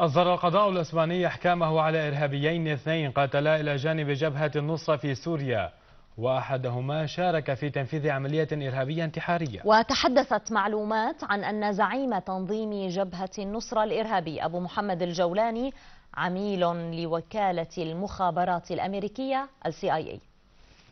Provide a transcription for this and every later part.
أصدر القضاء الأسباني أحكامه على إرهابيين اثنين قاتلا إلى جانب جبهة النصرة في سوريا وأحدهما شارك في تنفيذ عملية إرهابية انتحارية وتحدثت معلومات عن أن زعيم تنظيم جبهة النصرة الإرهابي أبو محمد الجولاني عميل لوكالة المخابرات الأمريكية السي آي إي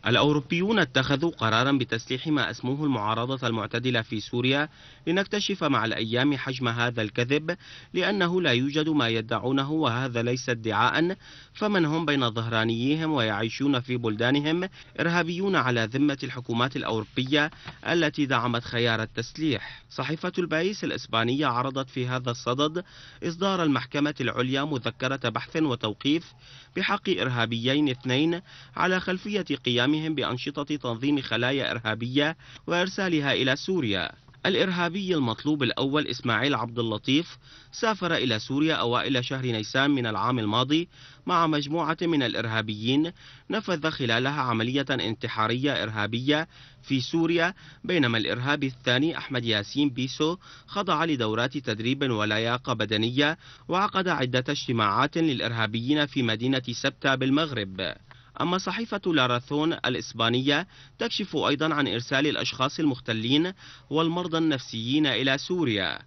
الأوروبيون اتخذوا قرارا بتسليح ما أسموه المعارضة المعتدلة في سوريا لنكتشف مع الأيام حجم هذا الكذب لأنه لا يوجد ما يدعونه وهذا ليس ادعاء فمن هم بين ظهرانيهم ويعيشون في بلدانهم إرهابيون على ذمة الحكومات الأوروبية التي دعمت خيار التسليح صحيفة البايس الإسبانية عرضت في هذا الصدد إصدار المحكمة العليا مذكرة بحث وتوقيف بحق إرهابيين اثنين على خلفية قيام والتزامهم بأنشطة تنظيم خلايا إرهابية وإرسالها إلى سوريا الإرهابي المطلوب الأول إسماعيل عبد اللطيف سافر إلى سوريا أوائل شهر نيسان من العام الماضي مع مجموعة من الإرهابيين نفذ خلالها عملية انتحارية إرهابية في سوريا بينما الإرهابي الثاني أحمد ياسين بيسو خضع لدورات تدريب ولياقة بدنية وعقد عدة اجتماعات للإرهابيين في مدينة سبتة بالمغرب أما صحيفة لاراثون الإسبانية تكشف أيضا عن إرسال الأشخاص المختلين والمرضى النفسيين إلى سوريا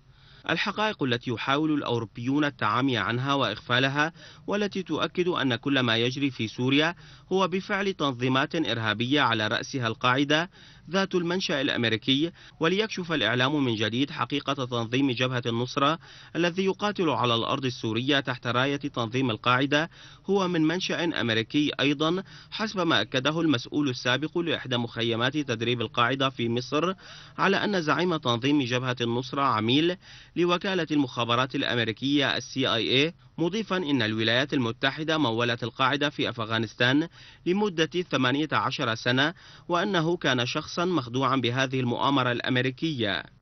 الحقائق التي يحاول الأوروبيون التعامي عنها وإغفالها والتي تؤكد أن كل ما يجري في سوريا هو بفعل تنظيمات إرهابية على رأسها القاعدة ذات المنشأ الأمريكي وليكشف الإعلام من جديد حقيقة تنظيم جبهة النصرة الذي يقاتل على الأرض السورية تحت راية تنظيم القاعدة هو من منشأ أمريكي أيضا حسب ما أكده المسؤول السابق لإحدى مخيمات تدريب القاعدة في مصر على أن زعيم تنظيم جبهة النصرة عميل لوكالة المخابرات الأمريكية السي آي اي مضيفا أن الولايات المتحدة مولت القاعدة في أفغانستان لمدة 18 سنة وأنه كان شخصا مخدوعا بهذه المؤامرة الأمريكية